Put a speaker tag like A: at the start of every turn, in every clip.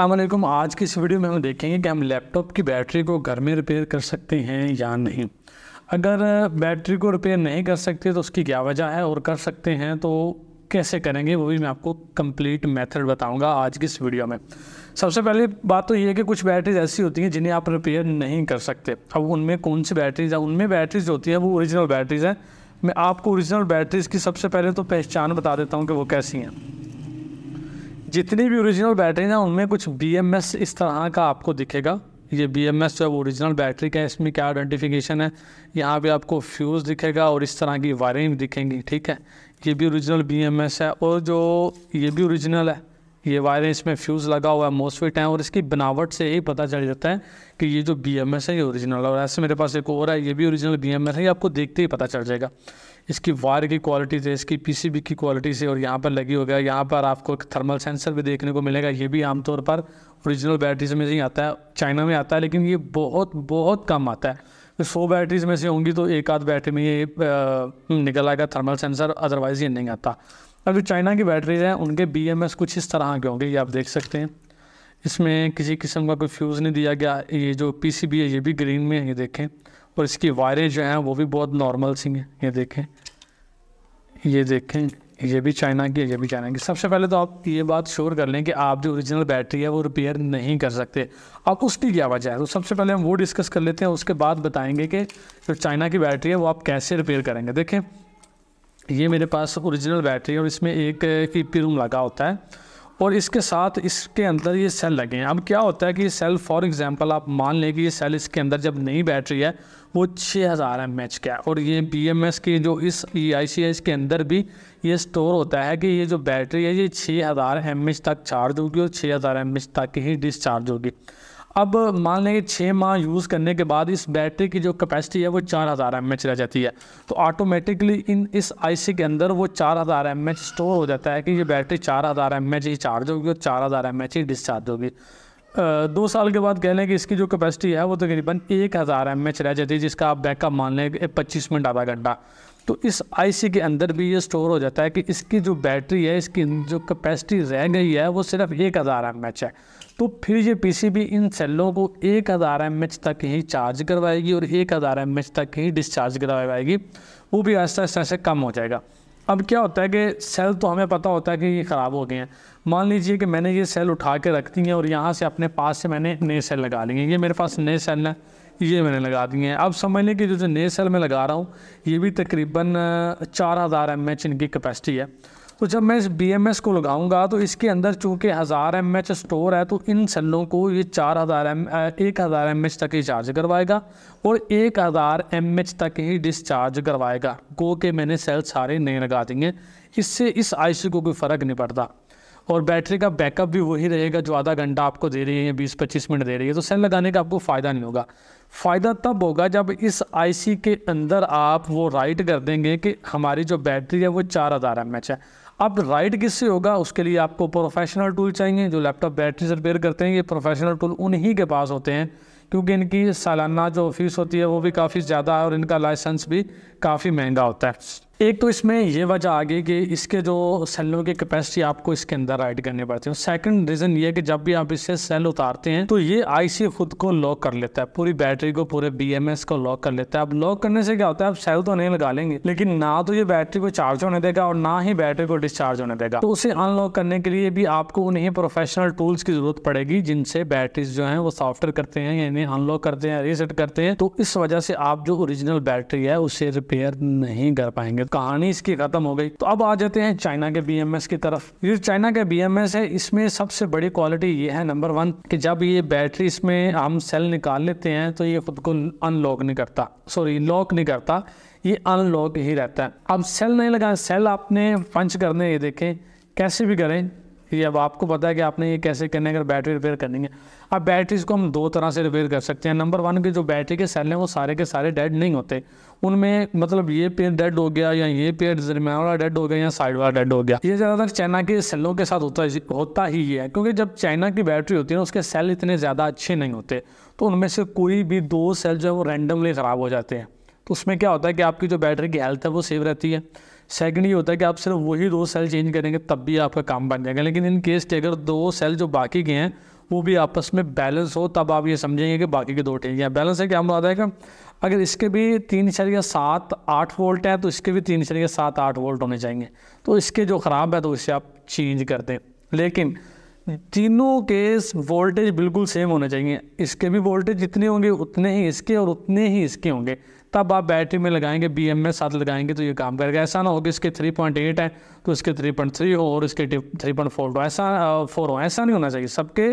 A: असलम आज की इस वीडियो में हम देखेंगे कि हम लैपटॉप की बैटरी को घर में रिपेयर कर सकते हैं या नहीं अगर बैटरी को रिपेयर नहीं कर सकते तो उसकी क्या वजह है और कर सकते हैं तो कैसे करेंगे वो भी मैं आपको कंप्लीट मेथड बताऊंगा आज की इस वीडियो में सबसे पहले बात तो ये है कि कुछ बैटरीज ऐसी होती हैं जिन्हें आप रिपेयर नहीं कर सकते अब उनमें कौन सी बैटरीज है उनमें बैटरीज होती है वो ओरिजिनल बैटरीज हैं मैं आपको ओरिजिनल बैटरीज की सबसे पहले तो पहचान बता देता हूँ कि वो कैसी हैं जितनी भी ओरिजिनल बैटरी ना उनमें कुछ बी इस तरह का आपको दिखेगा ये बी एम एस जो है ओरिजिनल बैटरी का है इसमें क्या आइडेंटिफिकेशन है यहाँ पे आपको फ्यूज़ दिखेगा और इस तरह की वायरिंग दिखेंगी ठीक है ये भी ओरिजिनल बी एम एस है और जो ये भी ओरिजिनल है ये वायरिंग इसमें फ्यूज़ लगा हुआ है मोसफिट है और इसकी बनावट से ही पता चल जाता है कि ये जो बी एम एस है ये ओरिजिनल है और ऐसे मेरे पास एक और है ये भी ओरिजिनल बी एम एस है ये आपको देखते ही पता चल जाएगा इसकी वायर की क्वालिटी से इसकी पीसीबी की क्वालिटी से और यहाँ पर लगी हो गया यहाँ पर आपको एक थर्मल सेंसर भी देखने को मिलेगा ये भी आमतौर पर ओरिजिनल बैटरीज में ही आता है चाइना में आता है लेकिन ये बहुत बहुत कम आता है तो सौ बैटरीज में से होंगी तो एक आध बैटरी में ये निकल आएगा थर्मल सेंसर अदरवाइज़ ये नहीं आता अब जो चाइना की बैटरीज हैं उनके बी कुछ इस तरह के होंगे ये आप देख सकते हैं इसमें किसी किस्म का कोई फ्यूज़ नहीं दिया गया ये जो पी है ये भी ग्रीन में है ये देखें और इसकी वायरें जो हैं वो भी बहुत नॉर्मल सी हैं ये देखें ये देखें ये भी चाइना की है ये भी चाइना की सबसे पहले तो आप ये बात श्योर कर लें कि आप जो ओरिजिनल बैटरी है वो रिपेयर नहीं कर सकते आप उसकी क्या वजह है तो सबसे पहले हम वो डिस्कस कर लेते हैं उसके बाद बताएंगे कि जो चाइना की बैटरी है वो आप कैसे रिपेयर करेंगे देखें ये मेरे पास ओरिजिनल बैटरी है और इसमें एक पी रूम लगा होता है और इसके साथ इसके अंदर ये सेल लगे हैं अब क्या होता है कि सेल फॉर एग्जांपल आप मान लें कि ये सेल इसके अंदर जब नई बैटरी है वो 6000 हज़ार एम एच का है और ये बी एम एस की जो इस ई आई सी एस के अंदर भी ये स्टोर होता है कि ये जो बैटरी है ये 6000 हज़ार एम एच तक चार्ज होगी और 6000 हज़ार एम एच तक ही डिस्चार्ज होगी अब मान लेंगे छः माह यूज़ करने के बाद इस बैटरी की जो कैपेसिटी है वो चार हज़ार एम रह जाती है तो ऑटोमेटिकली इन इस आईसी के अंदर वो चार हज़ार एम स्टोर हो जाता है कि ये बैटरी चार हज़ार एम एच ही चार्ज होगी और चार हज़ार एम ही डिस्चार्ज होगी दो साल के बाद कह लें कि इसकी जो कैपेसिटी है वो तकरीबन तो एक हज़ार एम रह जाती है जिसका आप बैकअप मान लें पच्चीस मिनट आधा घंटा तो इस आईसी के अंदर भी ये स्टोर हो जाता है कि इसकी जो बैटरी है इसकी जो कैपेसिटी रह गई है वो सिर्फ एक हज़ार एम है तो फिर ये पीसीबी इन सेलों को एक हज़ार एम तक ही चार्ज करवाएगी और एक हज़ार एम तक ही डिस्चार्ज करवाएगी वो भी आहिस्ता आहिस्ता से कम हो जाएगा अब क्या होता है कि सेल तो हमें पता होता है कि ये ख़राब हो गए हैं मान लीजिए कि मैंने ये सेल उठा के रख दी है और यहाँ से अपने पास से मैंने नए सेल लगा लिए ये मेरे पास नए सेल हैं ये मैंने लगा दिए हैं अब समझ लें कि जो जो नए सेल में लगा रहा हूँ ये भी तकरीबन चार हज़ार एम एच इनकी कैपेसिटी है तो जब मैं इस बी एम एस को लगाऊंगा तो इसके अंदर चूँकि हज़ार एम एच स्टोर है तो इन सेलों को ये चार हज़ार एम एक हज़ार एम एच तक ही चार्ज करवाएगा और एक हज़ार एम एच तक ही डिस्चार्ज करवाएगा गो के मैंने सेल सारे नए लगा देंगे इससे इस सी को कोई फ़र्क नहीं पड़ता और बैटरी का बैकअप भी वही रहेगा जो आधा घंटा आपको दे रही है बीस पच्चीस मिनट दे रही है तो सेल लगाने का आपको फ़ायदा नहीं होगा फ़ायदा तब होगा जब इस आईसी के अंदर आप वो राइट कर देंगे कि हमारी जो बैटरी है वो चार हज़ार एम है अब राइट किससे होगा उसके लिए आपको प्रोफेशनल टूल चाहिए जो लैपटॉप बैटरी रिपेयर करते हैं ये प्रोफेशनल टूल उन्हीं के पास होते हैं क्योंकि इनकी सालाना जो फीस होती है वो भी काफ़ी ज़्यादा है और इनका लाइसेंस भी काफ़ी महंगा होता है एक तो इसमें ये वजह आ गई कि इसके जो सेलों की कैपेसिटी आपको इसके अंदर ऐड करने पड़ते हैं सेकंड रीज़न ये कि जब भी आप इससे सेल उतारते हैं तो ये आईसी खुद को लॉक कर लेता है पूरी बैटरी को पूरे बीएमएस को लॉक कर लेता है अब लॉक करने से क्या होता है आप सेल तो नहीं लगा लेंगे लेकिन ना तो ये बैटरी को चार्ज होने देगा और ना ही बैटरी को डिस्चार्ज होने देगा तो उसे अनलॉक करने के लिए भी आपको उन्हीं प्रोफेशनल टूल्स की जरूरत पड़ेगी जिनसे बैटरीज जो है वो सॉफ्टवेयर करते हैं या इन्हें अनलॉक करते हैं रीसेट करते हैं तो इस वजह से आप जो ओरिजिनल बैटरी है उसे रिपेयर नहीं कर पाएंगे कहानी इसकी खत्म हो गई तो अब आ जाते हैं चाइना के बी की तरफ ये चाइना के बी है इसमें सबसे बड़ी क्वालिटी ये है नंबर वन की जब ये बैटरी इसमें हम सेल निकाल लेते हैं तो ये खुद को अनलॉक नहीं करता सॉरी लॉक नहीं करता ये अनलॉक ही रहता है अब सेल नहीं लगा सेल आपने पंच करने ये देखें कैसे भी करें ये अब आपको पता है कि आपने ये कैसे करने अगर बैटरी रिपेयर करनी है अब बैटरीज को हम दो तरह से रिपेयर कर सकते हैं नंबर वन के जो बैटरी के सेल हैं वो सारे के सारे डेड नहीं होते उनमें मतलब ये पेयर डेड हो गया या ये पेयर दरमियान वाला डेड हो गया या साइड वाला डेड हो गया ये ज़्यादातर चाइना के सेलों के साथ होता होता ही है क्योंकि जब चाइना की बैटरी होती है ना उसके सेल इतने ज़्यादा अच्छे नहीं होते तो उनमें से कोई भी दो सेल जो है वो रैंडमली ख़राब हो जाते हैं तो उसमें क्या होता है कि आपकी जो बैटरी की हेल्थ है वो सेव रहती है सेकंड ये होता है कि आप सिर्फ वही दो सेल चेंज करेंगे तब भी आपका काम बन जाएगा लेकिन इन केस कि अगर दो सेल जो बाकी के हैं वो भी आपस में बैलेंस हो तब आप ये समझेंगे कि बाकी के दो ठीक हैं बैलेंस है क्या हम आता है कि अगर इसके भी तीन या सात आठ वोल्ट हैं तो इसके भी तीन या सात आठ वोल्ट होने चाहिए तो इसके जो ख़राब है तो इसे आप चेंज कर दें लेकिन तीनों केस वोल्टेज बिल्कुल सेम होने चाहिए इसके भी वोल्टेज जितने होंगे उतने ही इसके और उतने ही इसके होंगे तब आप बैटरी में लगाएंगे बी एम साथ लगाएंगे तो ये काम करेगा ऐसा ना हो कि इसके 3.8 है तो इसके 3.3 हो और इसके 3.4 हो ऐसा फोर हो ऐसा नहीं होना चाहिए सबके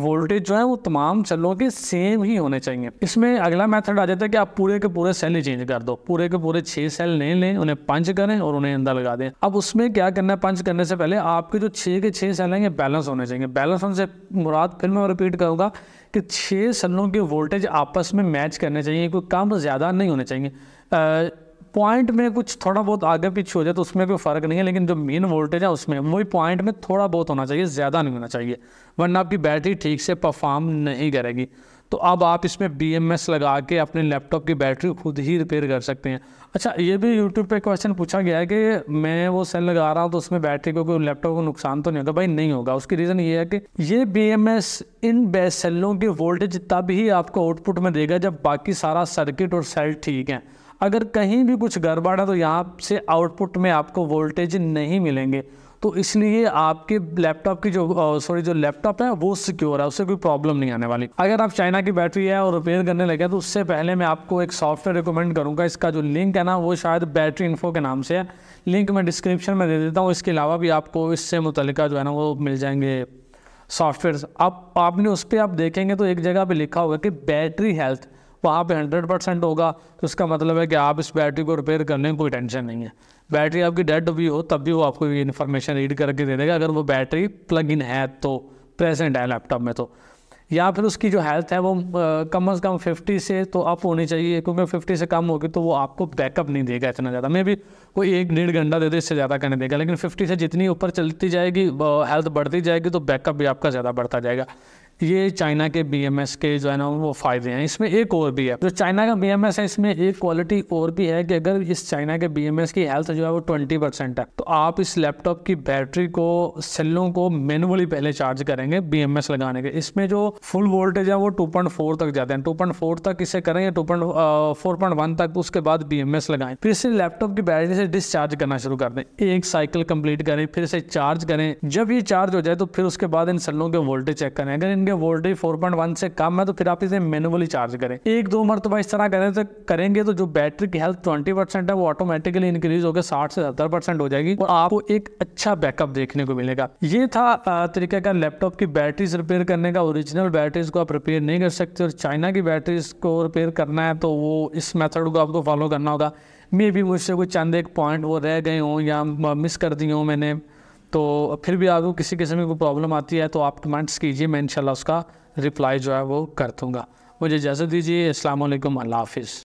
A: वोल्टेज जो है वो तमाम सेलों के सेम ही होने चाहिए इसमें अगला मेथड आ जाता है कि आप पूरे के पूरे सेल ही चेंज कर दो पूरे के पूरे छः सेल नहीं लें उन्हें पंच करें और उन्हें अंदर लगा दें अब उसमें क्या करना है पंच करने से पहले आपके जो छः के छः सेल हैं ये बैलेंस होने चाहिए बैलेंस होने से मुराद फिर मैं रिपीट करूँगा कि छः सेलों के वोल्टेज आपस में मैच करने चाहिए कोई कम ज़्यादा नहीं होने चाहिए पॉइंट में कुछ थोड़ा बहुत आगे पीछे हो जाए तो उसमें कोई फ़र्क नहीं है लेकिन जो मेन वोल्टेज है उसमें वही पॉइंट में थोड़ा बहुत होना चाहिए ज़्यादा नहीं होना चाहिए वरना आपकी बैटरी ठीक से परफॉर्म नहीं करेगी तो अब आप इसमें बी एम एस लगा के अपने लैपटॉप की बैटरी खुद ही रिपेयर कर सकते हैं अच्छा ये भी यूट्यूब पे क्वेश्चन पूछा गया है कि मैं वो सेल लगा रहा हूँ तो उसमें बैटरी को कोई लैपटॉप को नुकसान तो नहीं होगा भाई नहीं होगा उसकी रीज़न ये है कि ये B M S in base सेलों की वोल्टेज तब ही आपको आउटपुट में देगा जब बाकी सारा सर्किट और सेल ठीक है अगर कहीं भी कुछ गड़बड़ है तो यहाँ से आउटपुट में आपको वोल्टेज नहीं मिलेंगे तो इसलिए आपके लैपटॉप की जो सॉरी जो लैपटॉप है वो सिक्योर है उससे कोई प्रॉब्लम नहीं आने वाली अगर आप चाइना की बैटरी है और रिपेयर करने लगे तो उससे पहले मैं आपको एक सॉफ्टवेयर रिकमेंड करूँगा इसका जो लिंक है ना वो शायद बैटरी इन्फो के नाम से है लिंक मैं डिस्क्रिप्शन में दे देता हूँ इसके अलावा भी आपको इससे मुतल जो है ना वो मिल जाएंगे सॉफ्टवेयर आप आपने उस पर आप देखेंगे तो एक जगह पर लिखा होगा कि बैटरी हेल्थ वहाँ तो पे हंड्रेड परसेंट होगा तो इसका मतलब है कि आप इस बैटरी को रिपेयर करने में कोई टेंशन नहीं है बैटरी आपकी डेड भी हो तब भी वो आपको ये इन्फॉर्मेशन रीड करके दे देगा अगर वो बैटरी प्लग इन है तो प्रेजेंट है लैपटॉप में तो या फिर उसकी जो हेल्थ है वो कम अज़ कम फिफ्टी से तो अप होनी चाहिए क्योंकि फिफ्टी से कम होगी तो वो आपको बैकअप नहीं देगा इतना ज़्यादा मे भी कोई एक डेढ़ घंटा दे दे इससे ज़्यादा करने देगा लेकिन फिफ्टी से जितनी ऊपर चलती जाएगी हेल्थ बढ़ती जाएगी तो बैकअप भी आपका ज़्यादा बढ़ता जाएगा ये चाइना के बी एम एस के जो है ना वो फ़ायदे हैं इसमें एक और भी है जो चाइना का बी एम एस है इसमें एक क्वालिटी और भी है कि अगर इस चाइना के बी एम एस की हेल्थ जो है वो ट्वेंटी परसेंट है तो आप इस लैपटॉप की बैटरी को सेलों को मैनुअली पहले चार्ज करेंगे बी एम एस लगाने के इसमें जो फुल वोल्टेज है वो टू पॉइंट फोर तक जाते हैं टू पॉइंट फोर तक इसे करें या two point four point one तक उसके बाद बी एम लगाएं फिर इसे लैपटॉप की बैटरी से डिस्चार्ज करना शुरू कर दें एक साइकिल कंप्लीट करें फिर इसे चार्ज करें जब ये चार्ज हो जाए तो फिर उसके बाद इन सेलों के वोल्टेज चेक करें अगर इन करेंगे वोल्टेज 4.1 से कम है तो फिर आप इसे मैनुअली चार्ज करें एक दो मरतबा इस तरह करें तो करेंगे तो जो बैटरी की हेल्थ ट्वेंटी परसेंट है वो ऑटोमेटिकली इंक्रीज होकर साठ से सत्तर परसेंट हो जाएगी और आपको एक अच्छा बैकअप देखने को मिलेगा ये था तरीका का लैपटॉप की बैटरीज रिपेयर करने का ओरिजिनल बैटरीज को आप रिपेयर नहीं कर सकते और चाइना की बैटरीज को रिपेयर करना है तो वो इस मेथड को आपको फॉलो करना होगा मे भी मुझसे कुछ चंद एक पॉइंट वो रह गए हों या मिस कर दिए हों मैंने तो फिर भी आपको किसी किस्म की कोई प्रॉब्लम आती है तो आप कमेंट्स कीजिए मैं इंशाल्लाह उसका रिप्लाई जो है वो कर दूँगा मुझे इजाज़त दीजिए अल्लाम हाफिज़